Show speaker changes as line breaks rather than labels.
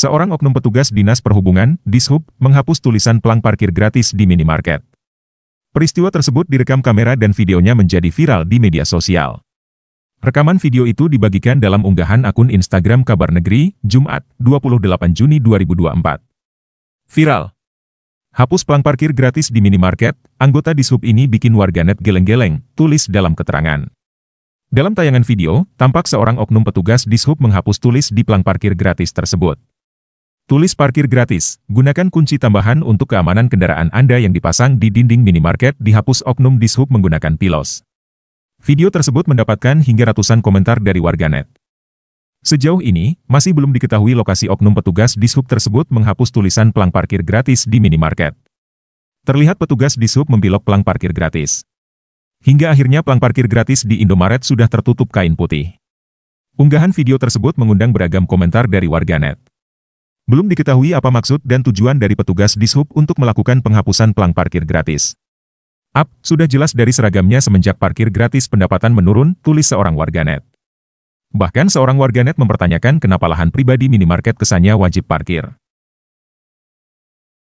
Seorang oknum petugas Dinas Perhubungan, Dishub, menghapus tulisan pelang parkir gratis di minimarket. Peristiwa tersebut direkam kamera dan videonya menjadi viral di media sosial. Rekaman video itu dibagikan dalam unggahan akun Instagram Kabar Negeri, Jumat, 28 Juni 2024. Viral. Hapus pelang parkir gratis di minimarket, anggota Dishub ini bikin warganet geleng-geleng, tulis dalam keterangan. Dalam tayangan video, tampak seorang oknum petugas Dishub menghapus tulis di pelang parkir gratis tersebut. Tulis parkir gratis, gunakan kunci tambahan untuk keamanan kendaraan Anda yang dipasang di dinding minimarket dihapus Oknum Dishub menggunakan pilos. Video tersebut mendapatkan hingga ratusan komentar dari warganet. Sejauh ini, masih belum diketahui lokasi Oknum petugas Dishub tersebut menghapus tulisan pelang parkir gratis di minimarket. Terlihat petugas Dishub membilok pelang parkir gratis. Hingga akhirnya pelang parkir gratis di Indomaret sudah tertutup kain putih. Unggahan video tersebut mengundang beragam komentar dari warganet. Belum diketahui apa maksud dan tujuan dari petugas dishub untuk melakukan penghapusan pelang parkir gratis. Up, sudah jelas dari seragamnya semenjak parkir gratis pendapatan menurun, tulis seorang warganet. Bahkan seorang warganet mempertanyakan kenapa lahan pribadi minimarket kesannya wajib parkir.